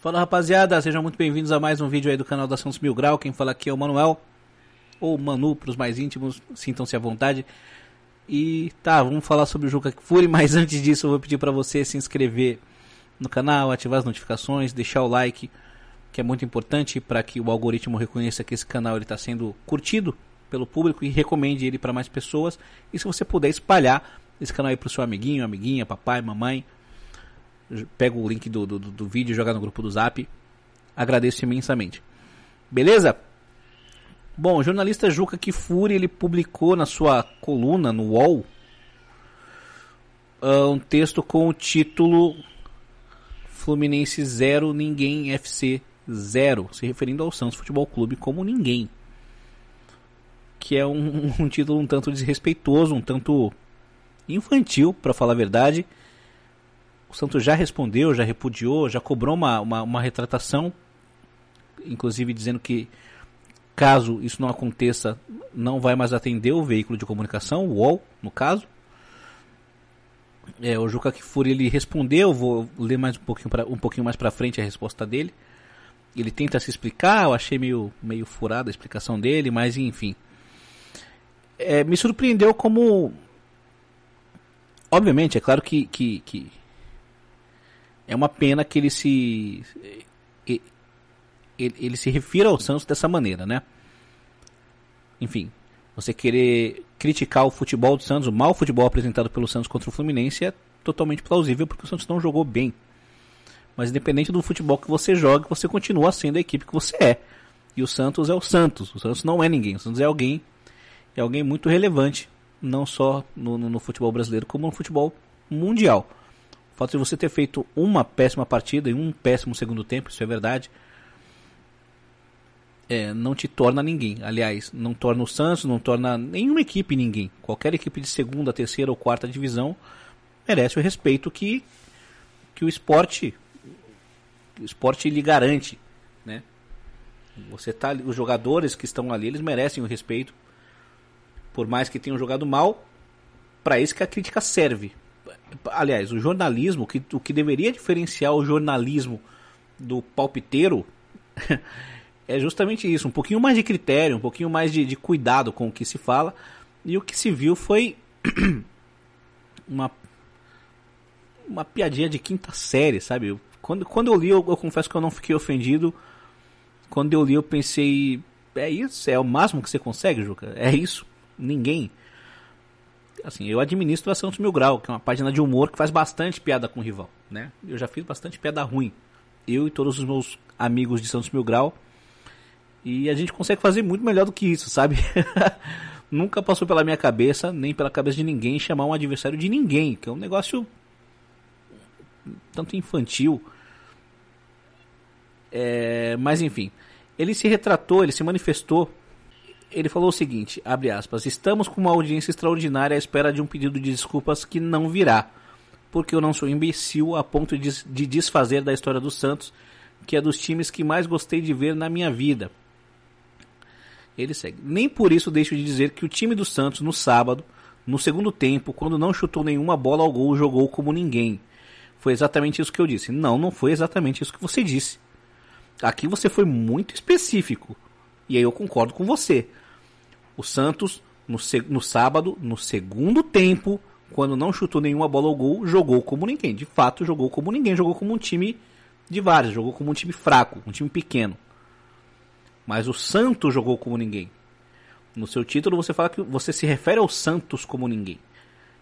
Fala rapaziada, sejam muito bem-vindos a mais um vídeo aí do canal da Santos Mil Grau. Quem fala aqui é o Manuel, ou Manu para os mais íntimos, sintam-se à vontade. E tá, vamos falar sobre o Juca Fury, mas antes disso eu vou pedir para você se inscrever no canal, ativar as notificações, deixar o like, que é muito importante para que o algoritmo reconheça que esse canal está sendo curtido pelo público e recomende ele para mais pessoas. E se você puder espalhar esse canal aí para o seu amiguinho, amiguinha, papai, mamãe, pega o link do, do, do vídeo e joga no grupo do Zap. Agradeço imensamente. Beleza? Bom, o jornalista Juca Kifuri, ele publicou na sua coluna no UOL ah, um texto com o título Fluminense zero Ninguém FC zero se referindo ao Santos Futebol Clube como ninguém. Que é um, um título um tanto desrespeitoso, um tanto infantil, para falar a verdade o Santos já respondeu, já repudiou, já cobrou uma, uma, uma retratação, inclusive dizendo que caso isso não aconteça, não vai mais atender o veículo de comunicação, o UOL, no caso. É, o Juca Kifuri ele respondeu, vou ler mais um pouquinho, pra, um pouquinho mais para frente a resposta dele. Ele tenta se explicar, eu achei meio, meio furada a explicação dele, mas enfim. É, me surpreendeu como. Obviamente, é claro que, que, que é uma pena que ele se ele, ele se refira ao Santos dessa maneira, né? Enfim, você querer criticar o futebol do Santos, o mau futebol apresentado pelo Santos contra o Fluminense é totalmente plausível porque o Santos não jogou bem. Mas independente do futebol que você joga, você continua sendo a equipe que você é. E o Santos é o Santos. O Santos não é ninguém. O Santos é alguém, é alguém muito relevante, não só no, no futebol brasileiro como no futebol mundial. O fato de você ter feito uma péssima partida e um péssimo segundo tempo, isso é verdade, é, não te torna ninguém. Aliás, não torna o Santos, não torna nenhuma equipe ninguém. Qualquer equipe de segunda, terceira ou quarta divisão merece o respeito que, que o esporte o esporte lhe garante, né? Você tá, os jogadores que estão ali, eles merecem o respeito, por mais que tenham jogado mal. Para isso que a crítica serve, aliás, o jornalismo, que, o que deveria diferenciar o jornalismo do palpiteiro é justamente isso, um pouquinho mais de critério, um pouquinho mais de, de cuidado com o que se fala. E o que se viu foi uma, uma piadinha de quinta série, sabe? Quando, quando eu li, eu, eu confesso que eu não fiquei ofendido. Quando eu li, eu pensei, é isso? É o máximo que você consegue, Juca? É isso? Ninguém assim, eu administro a Santos Mil Grau, que é uma página de humor que faz bastante piada com o rival, né? Eu já fiz bastante piada ruim. Eu e todos os meus amigos de Santos Mil Grau. E a gente consegue fazer muito melhor do que isso, sabe? Nunca passou pela minha cabeça, nem pela cabeça de ninguém, chamar um adversário de ninguém, que é um negócio tanto infantil. É, mas enfim, ele se retratou, ele se manifestou ele falou o seguinte, abre aspas, estamos com uma audiência extraordinária à espera de um pedido de desculpas que não virá, porque eu não sou imbecil a ponto de, de desfazer da história do Santos, que é dos times que mais gostei de ver na minha vida. Ele segue. Nem por isso deixo de dizer que o time do Santos no sábado, no segundo tempo, quando não chutou nenhuma bola ao gol, jogou como ninguém. Foi exatamente isso que eu disse. Não, não foi exatamente isso que você disse. Aqui você foi muito específico. E aí eu concordo com você. O Santos, no, no sábado, no segundo tempo, quando não chutou nenhuma bola ao gol, jogou como ninguém. De fato, jogou como ninguém. Jogou como um time de vários. Jogou como um time fraco, um time pequeno. Mas o Santos jogou como ninguém. No seu título você fala que você se refere ao Santos como ninguém.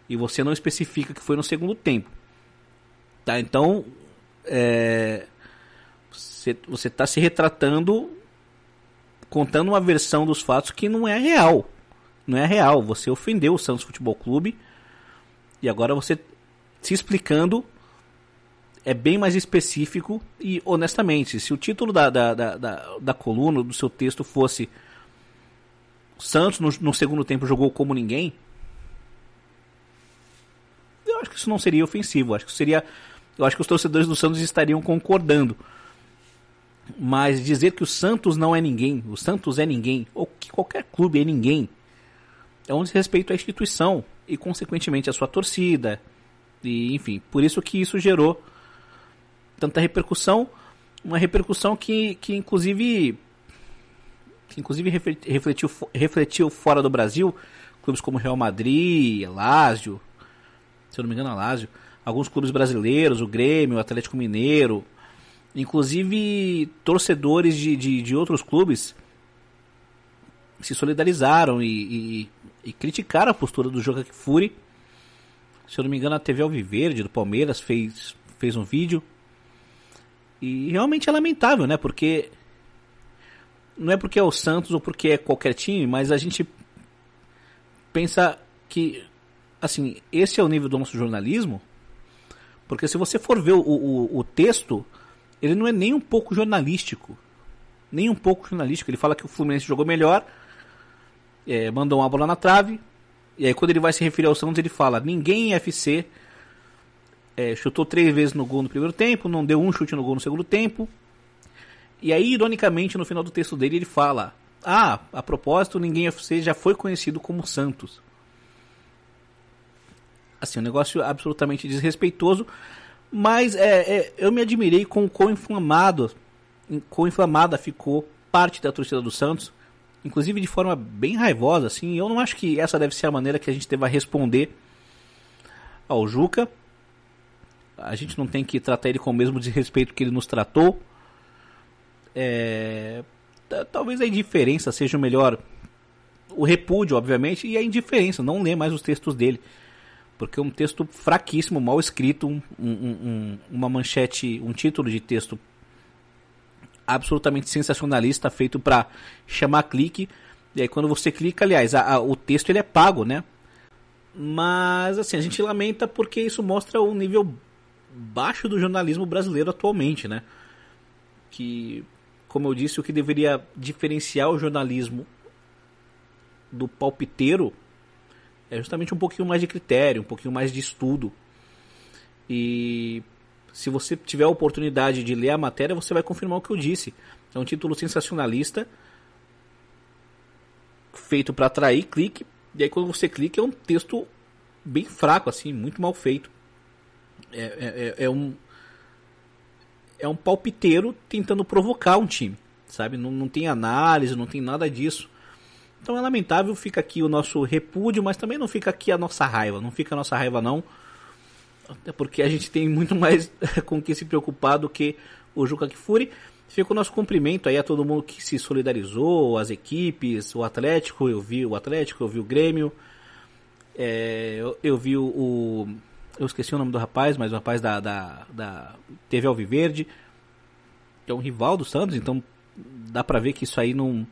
E você não especifica que foi no segundo tempo. Tá, então. É, você está se retratando contando uma versão dos fatos que não é real. Não é real. Você ofendeu o Santos Futebol Clube e agora você se explicando é bem mais específico e honestamente, se o título da, da, da, da, da coluna, do seu texto fosse Santos no, no, segundo tempo jogou como ninguém, eu acho que isso não seria ofensivo. Eu acho que seria, eu acho que os torcedores do Santos estariam concordando. Mas dizer que o Santos não é ninguém, o Santos é ninguém, ou que qualquer clube é ninguém, é um desrespeito à instituição e, consequentemente, à sua torcida. E, enfim, por isso que isso gerou tanta repercussão, uma repercussão que, que inclusive que inclusive refletiu, refletiu fora do Brasil, clubes como Real Madrid, Lazio, se eu não me engano, Lazio, alguns clubes brasileiros, o Grêmio, o Atlético Mineiro, Inclusive, torcedores de, de, de outros clubes se solidarizaram e, e, e, criticaram a postura do Joca Fury. Se eu não me engano, a TV Alviverde do Palmeiras fez, fez um vídeo. E realmente é lamentável, né? Porque não é porque é o Santos ou porque é qualquer time, mas a gente pensa que, assim, esse é o nível do nosso jornalismo. Porque se você for ver o, o, o texto, ele não é nem um pouco jornalístico. Nem um pouco jornalístico. Ele fala que o Fluminense jogou melhor, é, mandou uma bola na trave. E aí, quando ele vai se referir ao Santos, ele fala: ninguém em FC é, chutou três vezes no gol no primeiro tempo, não deu um chute no gol no segundo tempo. E aí, ironicamente, no final do texto dele, ele fala: Ah, a propósito, ninguém FC já foi conhecido como Santos. Assim, um negócio absolutamente desrespeitoso. Mas é, é, eu me admirei com o quão inflamado, quão inflamada ficou parte da torcida do Santos, inclusive de forma bem raivosa. Assim, eu não acho que essa deve ser a maneira que a gente deva responder ao Juca. A gente não tem que tratar ele com o mesmo desrespeito que ele nos tratou. É, talvez a indiferença seja o melhor. O repúdio, obviamente, e a indiferença, não ler mais os textos dele porque é um texto fraquíssimo, mal escrito, um, um, um, uma manchete, um título de texto absolutamente sensacionalista, feito para chamar clique. E aí quando você clica, aliás, a, a, o texto ele é pago, né? Mas assim, a gente lamenta porque isso mostra o nível baixo do jornalismo brasileiro atualmente, né? Que, como eu disse, o que deveria diferenciar o jornalismo do palpiteiro é justamente um pouquinho mais de critério, um pouquinho mais de estudo. E se você tiver a oportunidade de ler a matéria, você vai confirmar o que eu disse. É um título sensacionalista, feito para atrair clique. E aí quando você clica é um texto bem fraco, assim, muito mal feito. É, é, é, é um é um palpiteiro tentando provocar um time, sabe? Não, não tem análise, não tem nada disso. Então é lamentável, fica aqui o nosso repúdio, mas também não fica aqui a nossa raiva, não fica a nossa raiva não. Até porque a gente tem muito mais com o que se preocupar do que o Juca Kfouri. Fica o nosso cumprimento aí a todo mundo que se solidarizou, as equipes, o Atlético, eu vi o Atlético, eu vi o Grêmio, é, eu, eu, vi o, o, Eu esqueci o nome do rapaz, mas o rapaz da. da, da teve Alviverde, que é um rival do Santos, então dá pra ver que isso aí não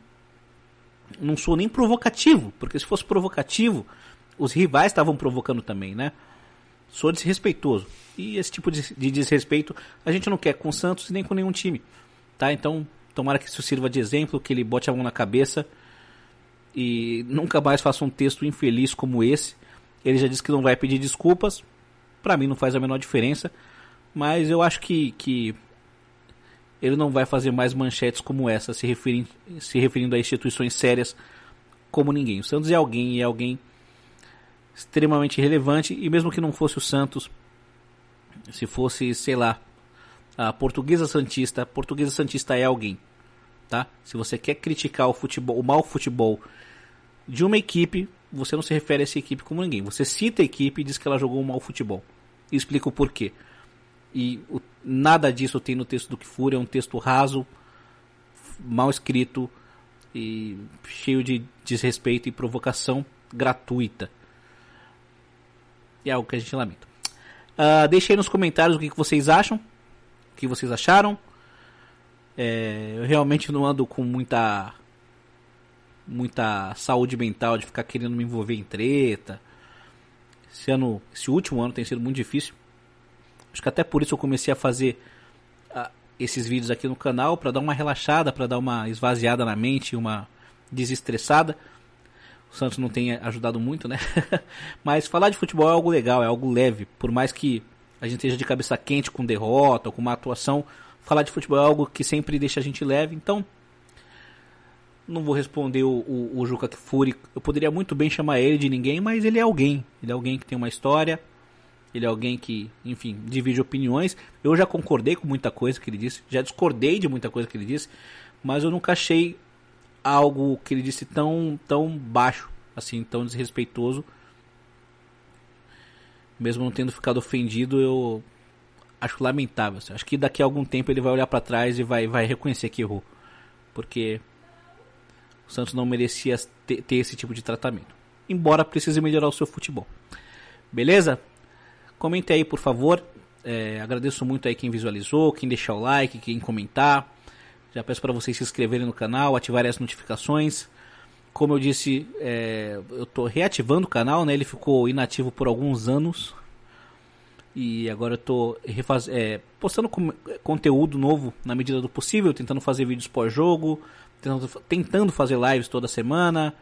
não sou nem provocativo, porque se fosse provocativo, os rivais estavam provocando também, né? Sou desrespeitoso. E esse tipo de, de, desrespeito a gente não quer com o Santos nem com nenhum time, tá? Então, tomara que isso sirva de exemplo, que ele bote a mão na cabeça e nunca mais faça um texto infeliz como esse. Ele já disse que não vai pedir desculpas, para mim não faz a menor diferença, mas eu acho que, que ele não vai fazer mais manchetes como essa, se referindo, se referindo a instituições sérias como ninguém. O Santos é alguém e é alguém extremamente relevante, e mesmo que não fosse o Santos, se fosse, sei lá, a Portuguesa Santista, a Portuguesa Santista é alguém, tá? Se você quer criticar o futebol, o mau futebol de uma equipe, você não se refere a essa equipe como ninguém. Você cita a equipe e diz que ela jogou um mau futebol. E explica o porquê. E o Nada disso tem no texto do Kifuri, é um texto raso, mal escrito e cheio de desrespeito e provocação gratuita. E é algo que a gente lamenta. Uh, deixe aí nos comentários o que, que vocês acham, o que vocês acharam. É, eu realmente não ando com muita muita saúde mental de ficar querendo me envolver em treta. Esse ano, esse último ano tem sido muito difícil. Acho que até por isso eu comecei a fazer uh, esses vídeos aqui no canal para dar uma relaxada, para dar uma esvaziada na mente, uma desestressada. O Santos não tem ajudado muito, né? Mas falar de futebol é algo legal, é algo leve, por mais que a gente esteja de cabeça quente com derrota, com uma atuação, falar de futebol é algo que sempre deixa a gente leve. Então, não vou responder o, o, o Juca Kfouri. Eu poderia muito bem chamar ele de ninguém, mas ele é alguém. Ele é alguém que tem uma história, ele é alguém que, enfim, divide opiniões. Eu já concordei com muita coisa que ele disse, já discordei de muita coisa que ele disse, mas eu nunca achei algo que ele disse tão, tão baixo, assim, tão desrespeitoso. Mesmo não tendo ficado ofendido, eu acho lamentável. Assim. Acho que daqui a algum tempo ele vai olhar para trás e vai, vai reconhecer que errou. Porque o Santos não merecia ter, ter esse tipo de tratamento. Embora precise melhorar o seu futebol. Beleza? Comente aí, por favor. É, agradeço muito aí quem visualizou, quem deixar o like, quem comentar. Já peço para vocês se inscreverem no canal, ativarem as notificações. Como eu disse, é, eu estou reativando o canal, né? Ele ficou inativo por alguns anos. E agora eu estou é, postando é, conteúdo novo na medida do possível, tentando fazer vídeos pós-jogo, tentando, tentando fazer lives toda semana,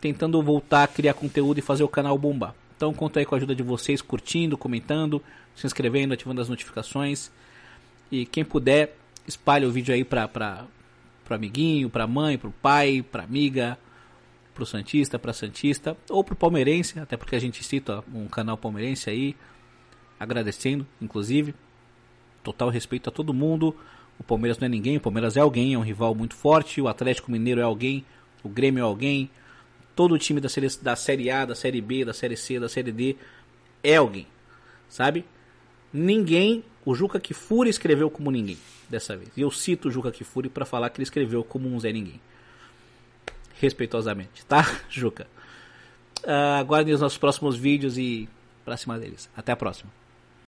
tentando voltar a criar conteúdo e fazer o canal bombar. Então, conto aí com a ajuda de vocês, curtindo, comentando, se inscrevendo, ativando as notificações. E quem puder, espalhe o vídeo aí para pra, pro amiguinho, pra mãe, pro pai, pra amiga, pro Santista, pra Santista, ou pro palmeirense, até porque a gente cita um canal palmeirense aí, agradecendo, inclusive. Total respeito a todo mundo. O Palmeiras não é ninguém, o Palmeiras é alguém, é um rival muito forte. O Atlético Mineiro é alguém, o Grêmio é alguém, Todo o time da série, da série A, da série B, da série C, da série D é alguém, sabe? Ninguém, o Juca Kifuri escreveu como ninguém dessa vez. E eu cito o Juca Kifuri para falar que ele escreveu como um Zé Ninguém. Respeitosamente, tá, Juca? Uh, aguardem os nossos próximos vídeos e pra cima deles. Até a próxima.